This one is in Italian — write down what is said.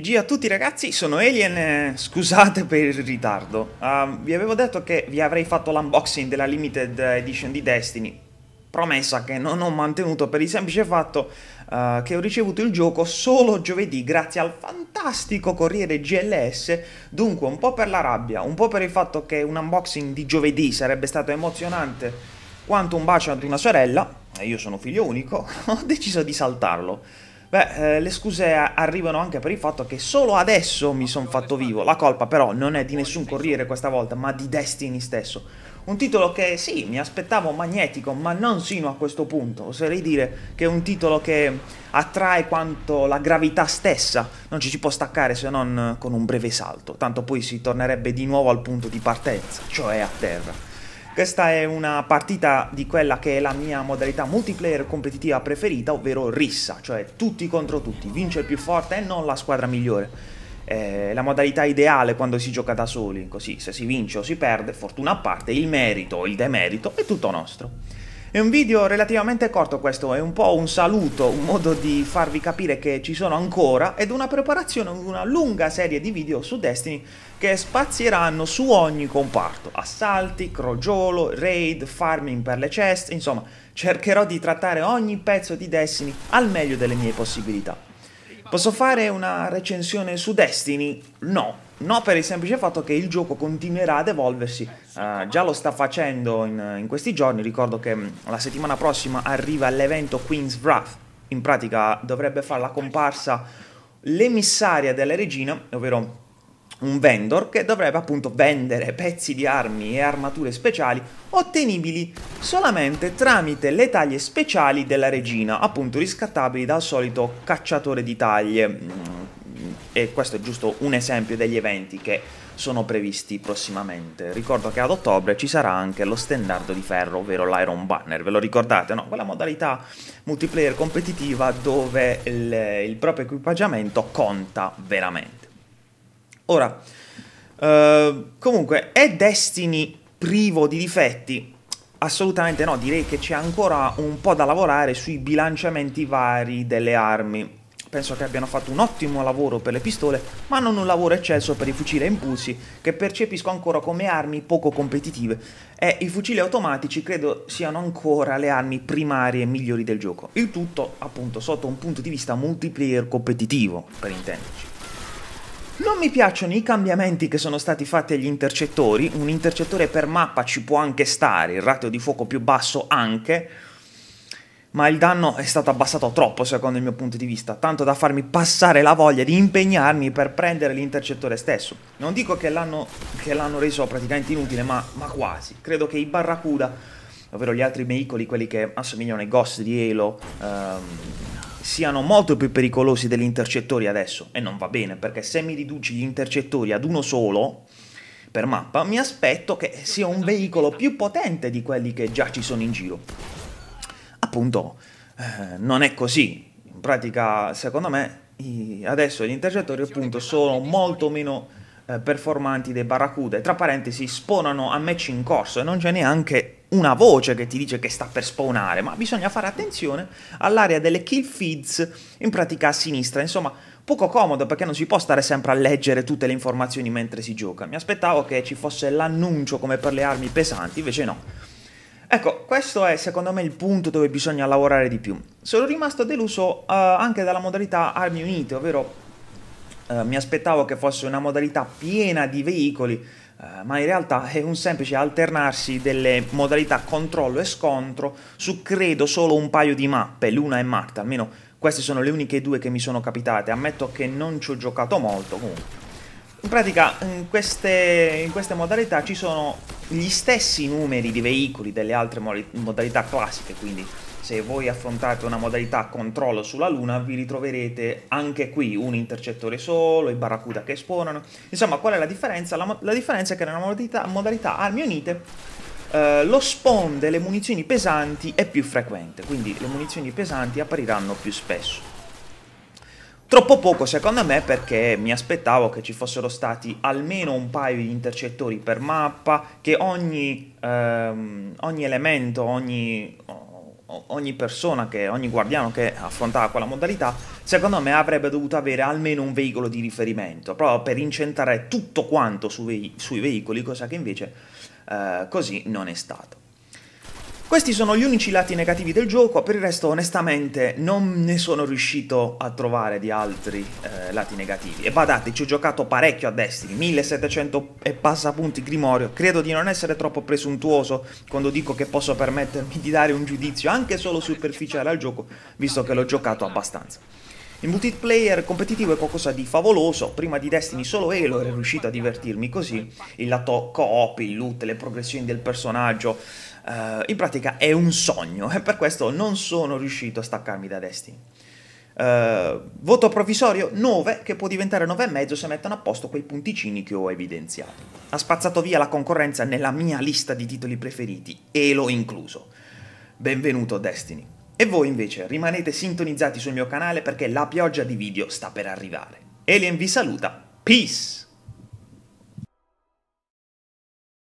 GG a tutti ragazzi, sono Alien, eh, scusate per il ritardo. Uh, vi avevo detto che vi avrei fatto l'unboxing della Limited Edition di Destiny, promessa che non ho mantenuto per il semplice fatto uh, che ho ricevuto il gioco solo giovedì grazie al fantastico corriere GLS, dunque un po' per la rabbia, un po' per il fatto che un unboxing di giovedì sarebbe stato emozionante quanto un bacio ad una sorella, e io sono figlio unico, ho deciso di saltarlo. Beh, eh, le scuse arrivano anche per il fatto che solo adesso mi sono fatto vivo. La colpa però non è di nessun corriere questa volta, ma di Destiny stesso. Un titolo che sì, mi aspettavo magnetico, ma non sino a questo punto. Oserei dire che è un titolo che attrae quanto la gravità stessa. Non ci si può staccare se non con un breve salto, tanto poi si tornerebbe di nuovo al punto di partenza, cioè a terra. Questa è una partita di quella che è la mia modalità multiplayer competitiva preferita, ovvero rissa, cioè tutti contro tutti, vince il più forte e non la squadra migliore. È la modalità ideale quando si gioca da soli, così se si vince o si perde, fortuna a parte, il merito o il demerito è tutto nostro. È un video relativamente corto questo, è un po' un saluto, un modo di farvi capire che ci sono ancora ed una preparazione di una lunga serie di video su Destiny che spazieranno su ogni comparto, assalti, crogiolo, raid, farming per le chest, insomma cercherò di trattare ogni pezzo di Destiny al meglio delle mie possibilità. Posso fare una recensione su Destiny? No, No, per il semplice fatto che il gioco continuerà ad evolversi. Uh, già lo sta facendo in, in, questi giorni. Ricordo che mm, la settimana prossima arriva l'evento Queen's Wrath. In pratica dovrebbe fare la comparsa l'emissaria della regina, ovvero un vendor che dovrebbe appunto vendere pezzi di armi e armature speciali ottenibili solamente tramite le taglie speciali della regina, appunto riscattabili dal solito cacciatore di taglie mm, e questo è giusto un esempio degli eventi che sono previsti prossimamente. Ricordo che ad ottobre ci sarà anche lo standard di ferro, ovvero l'Iron Banner. Ve lo ricordate? No? Quella modalità multiplayer competitiva dove il, il proprio equipaggiamento conta veramente. Ora, eh, comunque, è Destiny privo di difetti? Assolutamente no, direi che c'è ancora un po' da lavorare sui bilanciamenti vari delle armi penso che abbiano fatto un ottimo lavoro per le pistole, ma non un lavoro eccelso per i fucili a impulsi, che percepisco ancora come armi poco competitive, e i fucili automatici credo siano ancora le armi primarie migliori del gioco. Il tutto, appunto, sotto un punto di vista multiplayer competitivo, per intenderci. Non mi piacciono i cambiamenti che sono stati fatti agli intercettori, un intercettore per mappa ci può anche stare, il ratio di fuoco più basso anche, ma il danno è stato abbassato troppo secondo il mio punto di vista, tanto da farmi passare la voglia di impegnarmi per prendere l'intercettore stesso. Non dico che l'hanno, reso praticamente inutile, ma, ma, quasi. Credo che i Barracuda, ovvero gli altri veicoli, quelli che assomigliano ai Ghost di Halo, ehm, siano molto più pericolosi degli intercettori adesso. E non va bene, perché se mi riduci gli intercettori ad uno solo per mappa, mi aspetto che sia un veicolo più potente di quelli che già ci sono in giro appunto eh, non è così. In pratica, secondo me, i, adesso gli intercettori appunto sono molto meno eh, performanti dei Barracuda tra parentesi spawnano a match in corso e non c'è neanche una voce che ti dice che sta per spawnare, ma bisogna fare attenzione all'area delle kill feeds in pratica a sinistra, insomma poco comodo perché non si può stare sempre a leggere tutte le informazioni mentre si gioca. Mi aspettavo che ci fosse l'annuncio come per le armi pesanti, invece no. Ecco, questo è secondo me il punto dove bisogna lavorare di più. Sono rimasto deluso uh, anche dalla modalità armi unite, ovvero uh, mi aspettavo che fosse una modalità piena di veicoli, uh, ma in realtà è un semplice alternarsi delle modalità controllo e scontro su credo solo un paio di mappe, Luna e Marta, almeno queste sono le uniche due che mi sono capitate, ammetto che non ci ho giocato molto comunque. In pratica in queste, in queste modalità ci sono gli stessi numeri di veicoli delle altre modalità classiche, quindi se voi affrontate una modalità controllo sulla Luna vi ritroverete anche qui un intercettore solo, i barracuda che esponono. Insomma, qual è la differenza? La, la differenza è che nella modalità, modalità armi unite eh, lo spawn delle munizioni pesanti è più frequente, quindi le munizioni pesanti appariranno più spesso. Troppo poco secondo me perché mi aspettavo che ci fossero stati almeno un paio di intercettori per mappa, che ogni, ehm, ogni elemento, ogni, ogni persona, che, ogni guardiano che affrontava quella modalità, secondo me avrebbe dovuto avere almeno un veicolo di riferimento, proprio per incentrare tutto quanto su sui veicoli, cosa che invece eh, così non è stato. Questi sono gli unici lati negativi del gioco, per il resto onestamente non ne sono riuscito a trovare di altri eh, lati negativi. E badate, ci ho giocato parecchio a Destiny, 1700 e passa punti Grimorio, credo di non essere troppo presuntuoso quando dico che posso permettermi di dare un giudizio anche solo superficiale al gioco, visto che l'ho giocato abbastanza. Il multiplayer competitivo è qualcosa di favoloso, prima di Destiny solo Halo era riuscito a divertirmi così, il lato co-op, il loot, le progressioni del personaggio, uh, in pratica è un sogno e per questo non sono riuscito a staccarmi da Destiny. Uh, voto provvisorio 9 che può diventare 9,5 se mettono a posto quei punticini che ho evidenziato. Ha spazzato via la concorrenza nella mia lista di titoli preferiti, e l'ho incluso. Benvenuto Destiny. E voi invece rimanete sintonizzati sul mio canale perché la pioggia di video sta per arrivare. Alien vi saluta. Peace!